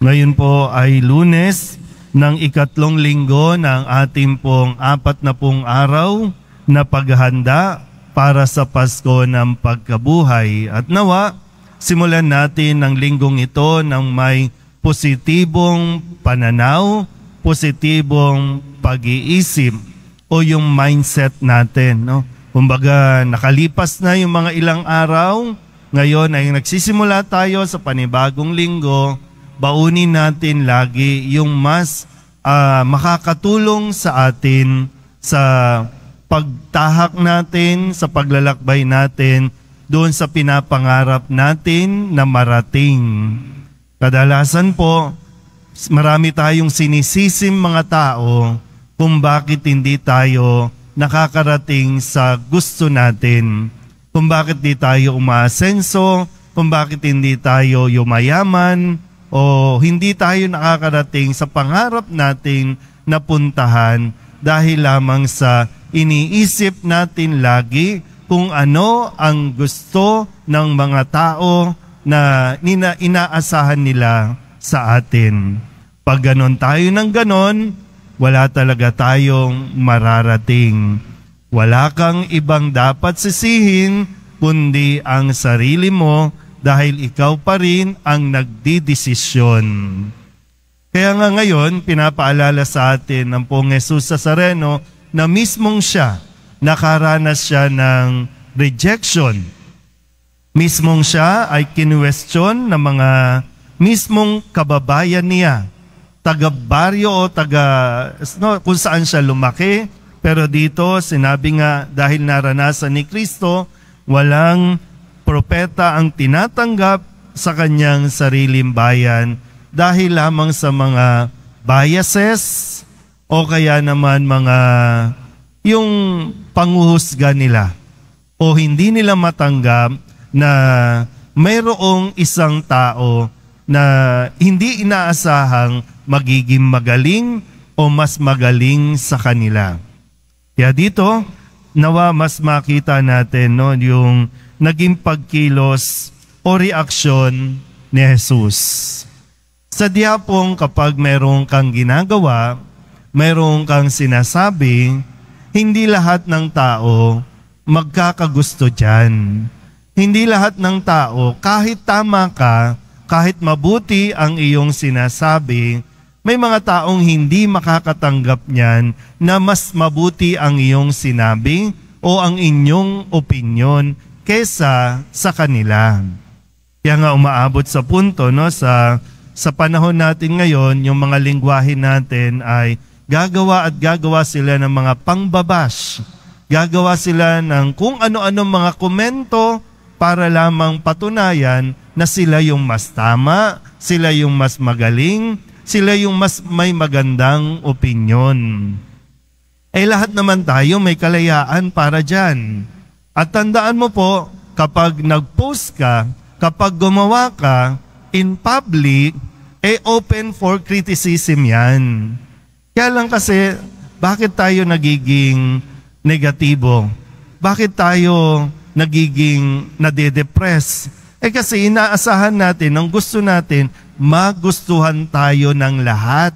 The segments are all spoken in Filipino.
Ngayon po ay lunes ng ikatlong linggo ng ating pong apat na pong araw na paghahanda para sa Pasko ng Pagkabuhay. At nawa, simulan natin ang linggong ito ng may positibong pananaw, positibong pag-iisip o yung mindset natin. No? Kumbaga, nakalipas na yung mga ilang araw, ngayon ay nagsisimula tayo sa panibagong linggo, baunin natin lagi yung mas uh, makakatulong sa atin sa pagtahak natin, sa paglalakbay natin, doon sa pinapangarap natin na marating. Kadalasan po, marami tayong sinisisim mga tao kung bakit hindi tayo nakakarating sa gusto natin. Kung bakit hindi tayo umasenso, kung bakit hindi tayo yumayaman, o hindi tayo nakakarating sa pangarap nating napuntahan dahil lamang sa iniisip natin lagi kung ano ang gusto ng mga tao na nina, inaasahan nila sa atin. Pag ganon tayo ng ganon, wala talaga tayong mararating. Wala kang ibang dapat sisihin kundi ang sarili mo dahil ikaw pa rin ang nagdidesisyon. Kaya nga ngayon, pinapaalala sa atin ng pong Jesus Sareno na mismong siya, nakaranas siya ng rejection. Mismong siya ay kinwestiyon ng mga mismong kababayan niya, taga-baryo o taga, no, kung saan siya lumaki, pero dito sinabi nga dahil naranasan ni Kristo, walang propeta ang tinatanggap sa kanyang sariling bayan dahil lamang sa mga biases o kaya naman mga yung panguhusga nila o hindi nila matanggap na mayroong isang tao na hindi inaasahang magiging magaling o mas magaling sa kanila. Kaya dito, nawa mas makita natin no, yung naging pagkilos o reaksyon ni Jesus. Sa diyapong kapag merong kang ginagawa, merong kang sinasabi, hindi lahat ng tao magkakagusto dyan. Hindi lahat ng tao, kahit tama ka, kahit mabuti ang iyong sinasabi, may mga taong hindi makakatanggap niyan na mas mabuti ang iyong sinabi o ang inyong opinyon kesa sa kanila. Kaya nga umaabot sa punto no sa sa panahon natin ngayon, yung mga lingwahe natin ay gagawa at gagawa sila ng mga pangbabash. Gagawa sila ng kung ano-ano mga komento para lamang patunayan na sila yung mas tama, sila yung mas magaling, sila yung mas may magandang opinyon. Eh lahat naman tayo may kalayaan para dyan. At tandaan mo po, kapag nag-post ka, kapag gumawa ka in public, eh open for criticism yan. Kaya lang kasi, bakit tayo nagiging negatibo? Bakit tayo nagiging nade-depress? Eh kasi inaasahan natin, ang gusto natin, magustuhan tayo ng lahat.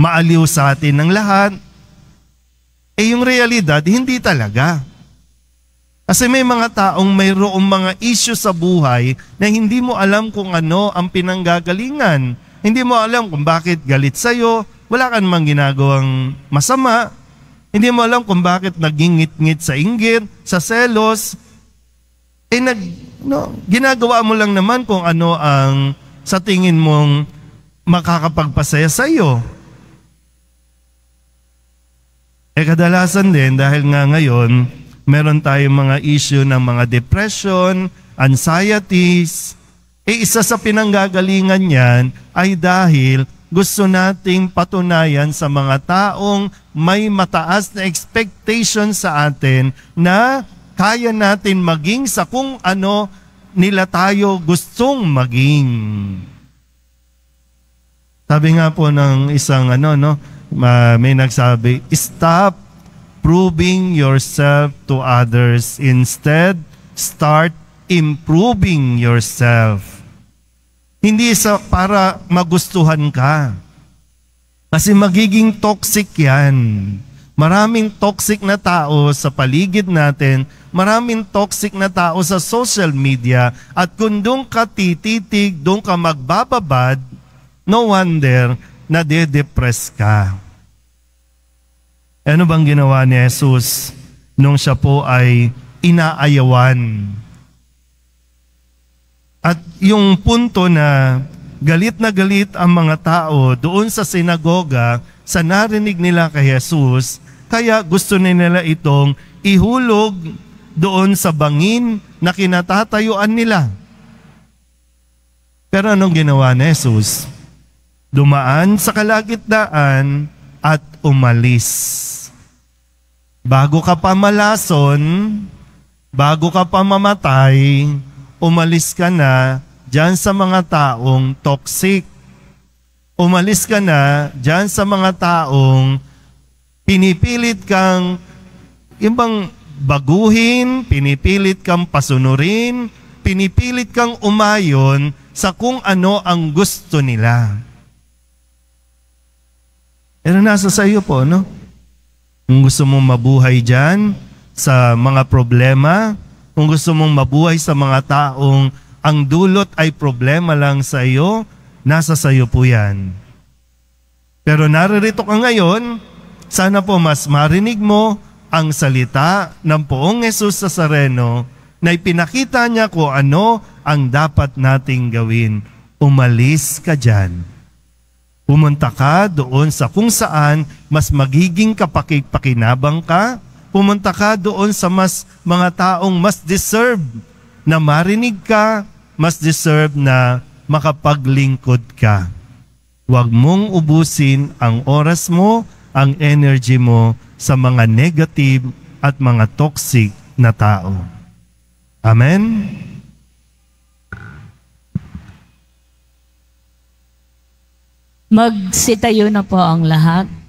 Maaliw sa atin ng lahat. Eh yung realidad, hindi talaga. Kasi may mga taong mayroong mga issue sa buhay na hindi mo alam kung ano ang pinanggagalingan. Hindi mo alam kung bakit galit sa'yo, wala ka namang ginagawang masama. Hindi mo alam kung bakit naging ngit-ngit sa inggit, sa selos. Eh, nag, no, ginagawa mo lang naman kung ano ang sa tingin mong makakapagpasaya sa'yo. Eh kadalasan din dahil nga ngayon, meron tayong mga issue ng mga depression, anxieties. E isa sa pinanggagalingan niyan ay dahil gusto nating patunayan sa mga taong may mataas na expectation sa atin na kaya natin maging sa kung ano nila tayo gustong maging. Sabi nga po ng isang ano no, may nagsabi, stop proving yourself to others. Instead, start improving yourself. Hindi sa para magustuhan ka. Kasi magiging toxic yan. Maraming toxic na tao sa paligid natin, maraming toxic na tao sa social media, at kung doon ka tititig, doon ka magbababad, no wonder na de-depress ka. Ano bang ginawa ni Jesus nung siya po ay inaayawan? At yung punto na galit na galit ang mga tao doon sa sinagoga sa narinig nila kay Jesus, kaya gusto na nila itong ihulog doon sa bangin na kinatatayuan nila. Pero anong ginawa ni Jesus? Dumaan sa kalagitnaan at umalis. Bago ka pa malason, bago ka pa mamatay, umalis ka na dyan sa mga taong toxic. Umalis ka na dyan sa mga taong pinipilit kang ibang baguhin, pinipilit kang pasunurin, pinipilit kang umayon sa kung ano ang gusto nila. Pero nasa sa iyo po, no? Kung gusto mong mabuhay dyan sa mga problema, kung gusto mong mabuhay sa mga taong ang dulot ay problema lang sa iyo, nasa sa iyo po yan. Pero naririto ka ngayon, sana po mas marinig mo ang salita ng poong Yesus sa Sareno na ipinakita niya kung ano ang dapat nating gawin. Umalis ka dyan. Pumunta ka doon sa kung saan mas magiging kapakipakinabang ka, pumunta ka doon sa mas mga taong mas deserve na marinig ka, mas deserve na makapaglingkod ka. Huwag mong ubusin ang oras mo, ang energy mo sa mga negative at mga toxic na tao. Amen? Magsitayo na po ang lahat.